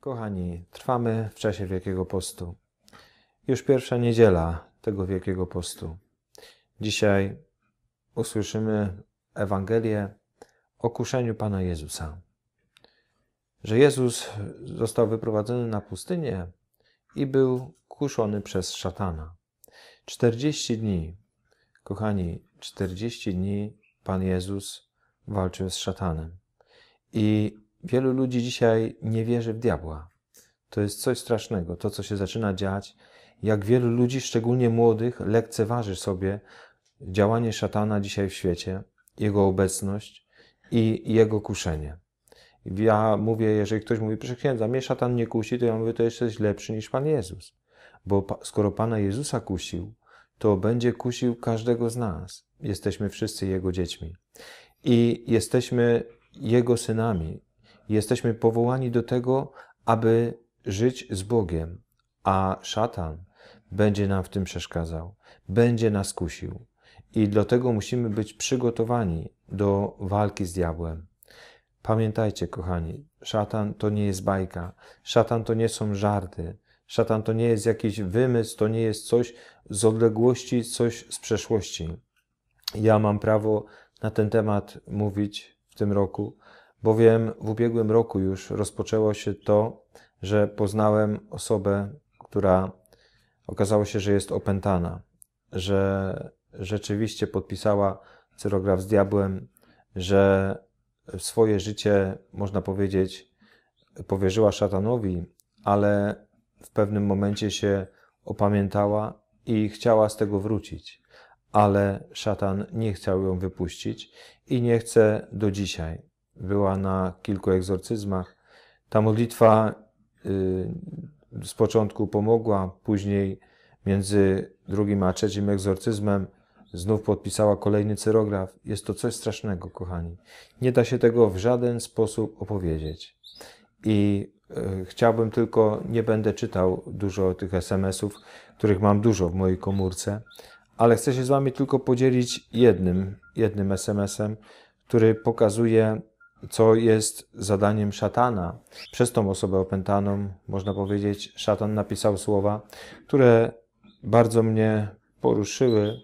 Kochani, trwamy w czasie Wielkiego Postu. Już pierwsza niedziela tego Wielkiego Postu. Dzisiaj usłyszymy Ewangelię o kuszeniu Pana Jezusa. Że Jezus został wyprowadzony na pustynię i był kuszony przez szatana. 40 dni, kochani, 40 dni Pan Jezus walczył z szatanem. I Wielu ludzi dzisiaj nie wierzy w diabła. To jest coś strasznego, to co się zaczyna dziać. Jak wielu ludzi, szczególnie młodych, lekceważy sobie działanie szatana dzisiaj w świecie, jego obecność i jego kuszenie. Ja mówię, jeżeli ktoś mówi, proszę księdza, mnie szatan nie kusi, to ja mówię, to jesteś lepszy niż Pan Jezus. Bo skoro Pana Jezusa kusił, to będzie kusił każdego z nas. Jesteśmy wszyscy Jego dziećmi. I jesteśmy Jego synami. Jesteśmy powołani do tego, aby żyć z Bogiem, a szatan będzie nam w tym przeszkadzał, będzie nas kusił. I dlatego musimy być przygotowani do walki z diabłem. Pamiętajcie, kochani, szatan to nie jest bajka, szatan to nie są żarty, szatan to nie jest jakiś wymysł, to nie jest coś z odległości, coś z przeszłości. Ja mam prawo na ten temat mówić w tym roku, bowiem w ubiegłym roku już rozpoczęło się to, że poznałem osobę, która okazało się, że jest opętana, że rzeczywiście podpisała cyrograf z diabłem, że swoje życie, można powiedzieć, powierzyła szatanowi, ale w pewnym momencie się opamiętała i chciała z tego wrócić. Ale szatan nie chciał ją wypuścić i nie chce do dzisiaj była na kilku egzorcyzmach. Ta modlitwa y, z początku pomogła, później między drugim a trzecim egzorcyzmem znów podpisała kolejny cyrograf. Jest to coś strasznego, kochani. Nie da się tego w żaden sposób opowiedzieć. I y, chciałbym tylko, nie będę czytał dużo tych SMS-ów, których mam dużo w mojej komórce, ale chcę się z Wami tylko podzielić jednym, jednym SMS-em, który pokazuje co jest zadaniem szatana. Przez tą osobę opętaną, można powiedzieć, szatan napisał słowa, które bardzo mnie poruszyły,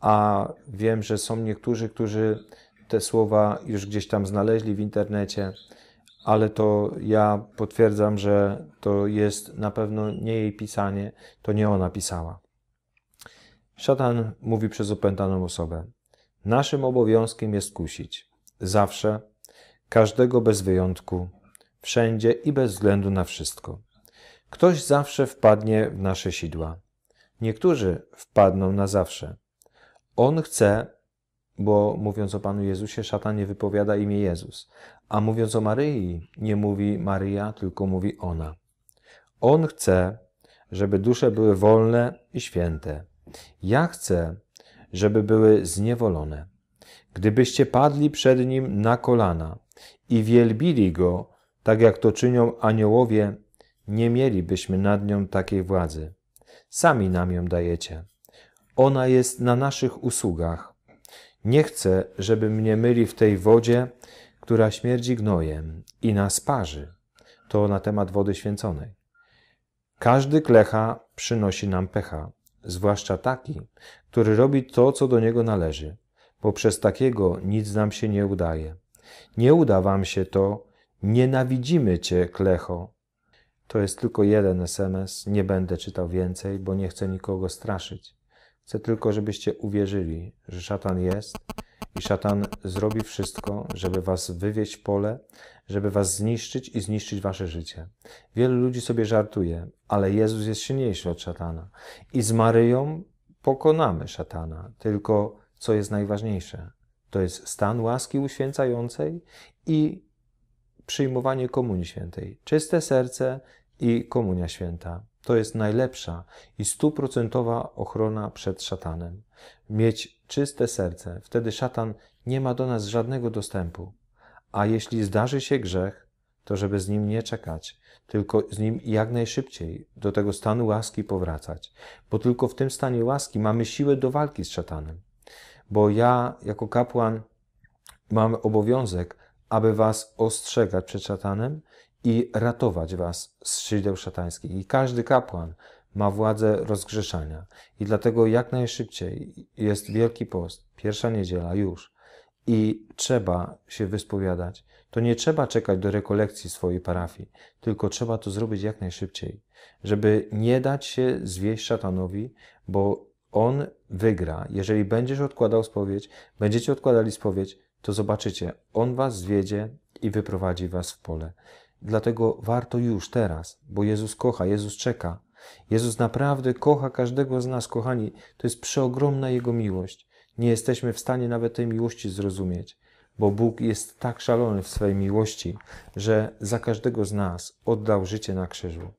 a wiem, że są niektórzy, którzy te słowa już gdzieś tam znaleźli w internecie, ale to ja potwierdzam, że to jest na pewno nie jej pisanie, to nie ona pisała. Szatan mówi przez opętaną osobę: Naszym obowiązkiem jest kusić. Zawsze każdego bez wyjątku, wszędzie i bez względu na wszystko. Ktoś zawsze wpadnie w nasze sidła. Niektórzy wpadną na zawsze. On chce, bo mówiąc o Panu Jezusie, szatan nie wypowiada imię Jezus, a mówiąc o Maryi, nie mówi Maria, tylko mówi ona. On chce, żeby dusze były wolne i święte. Ja chcę, żeby były zniewolone. Gdybyście padli przed nim na kolana, i wielbili Go, tak jak to czynią aniołowie, nie mielibyśmy nad nią takiej władzy. Sami nam ją dajecie. Ona jest na naszych usługach. Nie chcę, żeby mnie myli w tej wodzie, która śmierdzi gnojem i nas parzy. To na temat wody święconej. Każdy klecha przynosi nam pecha, zwłaszcza taki, który robi to, co do niego należy, bo przez takiego nic nam się nie udaje. Nie uda wam się to, nienawidzimy cię, klecho. To jest tylko jeden SMS, nie będę czytał więcej, bo nie chcę nikogo straszyć. Chcę tylko, żebyście uwierzyli, że szatan jest i szatan zrobi wszystko, żeby was wywieźć w pole, żeby was zniszczyć i zniszczyć wasze życie. Wielu ludzi sobie żartuje, ale Jezus jest silniejszy od szatana. I z Maryją pokonamy szatana. Tylko co jest najważniejsze? To jest stan łaski uświęcającej i przyjmowanie Komunii Świętej. Czyste serce i Komunia Święta. To jest najlepsza i stuprocentowa ochrona przed szatanem. Mieć czyste serce, wtedy szatan nie ma do nas żadnego dostępu. A jeśli zdarzy się grzech, to żeby z nim nie czekać, tylko z nim jak najszybciej do tego stanu łaski powracać, bo tylko w tym stanie łaski mamy siłę do walki z szatanem bo ja jako kapłan mam obowiązek, aby was ostrzegać przed szatanem i ratować was z skrzydeł szatańskich. I każdy kapłan ma władzę rozgrzeszania. I dlatego jak najszybciej jest Wielki Post, pierwsza niedziela już i trzeba się wyspowiadać. To nie trzeba czekać do rekolekcji swojej parafii, tylko trzeba to zrobić jak najszybciej, żeby nie dać się zwieść szatanowi, bo on wygra. Jeżeli będziesz odkładał spowiedź, będziecie odkładali spowiedź, to zobaczycie, on was zwiedzie i wyprowadzi was w pole. Dlatego warto już teraz, bo Jezus kocha, Jezus czeka. Jezus naprawdę kocha każdego z nas, kochani. To jest przeogromna Jego miłość. Nie jesteśmy w stanie nawet tej miłości zrozumieć, bo Bóg jest tak szalony w swojej miłości, że za każdego z nas oddał życie na krzyżu.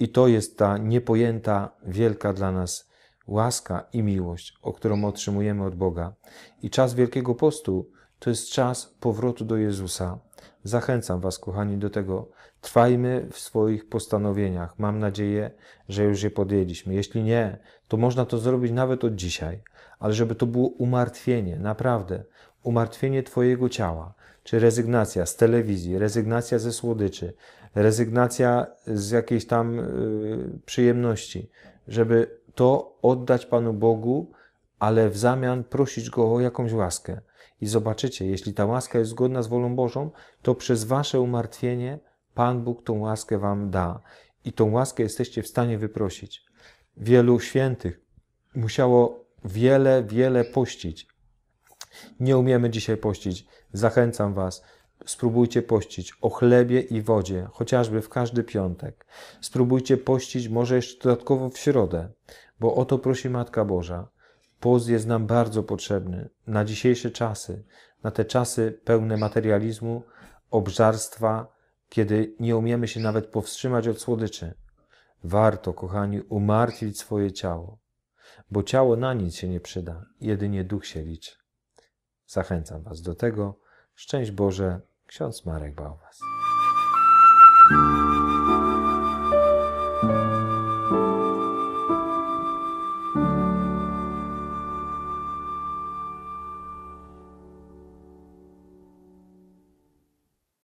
I to jest ta niepojęta, wielka dla nas łaska i miłość, o którą otrzymujemy od Boga. I czas Wielkiego Postu to jest czas powrotu do Jezusa. Zachęcam Was, kochani, do tego. Trwajmy w swoich postanowieniach. Mam nadzieję, że już je podjęliśmy. Jeśli nie, to można to zrobić nawet od dzisiaj, ale żeby to było umartwienie, naprawdę, umartwienie Twojego ciała, czy rezygnacja z telewizji, rezygnacja ze słodyczy, rezygnacja z jakiejś tam yy, przyjemności, żeby to oddać Panu Bogu, ale w zamian prosić Go o jakąś łaskę. I zobaczycie, jeśli ta łaska jest zgodna z wolą Bożą, to przez Wasze umartwienie Pan Bóg tą łaskę Wam da. I tą łaskę jesteście w stanie wyprosić. Wielu świętych musiało wiele, wiele pościć. Nie umiemy dzisiaj pościć. Zachęcam Was. Spróbujcie pościć o chlebie i wodzie, chociażby w każdy piątek. Spróbujcie pościć może jeszcze dodatkowo w środę bo o to prosi Matka Boża. Post jest nam bardzo potrzebny na dzisiejsze czasy, na te czasy pełne materializmu, obżarstwa, kiedy nie umiemy się nawet powstrzymać od słodyczy. Warto, kochani, umartwić swoje ciało, bo ciało na nic się nie przyda, jedynie duch się liczy. Zachęcam Was do tego. Szczęść Boże, ksiądz Marek Bałwas.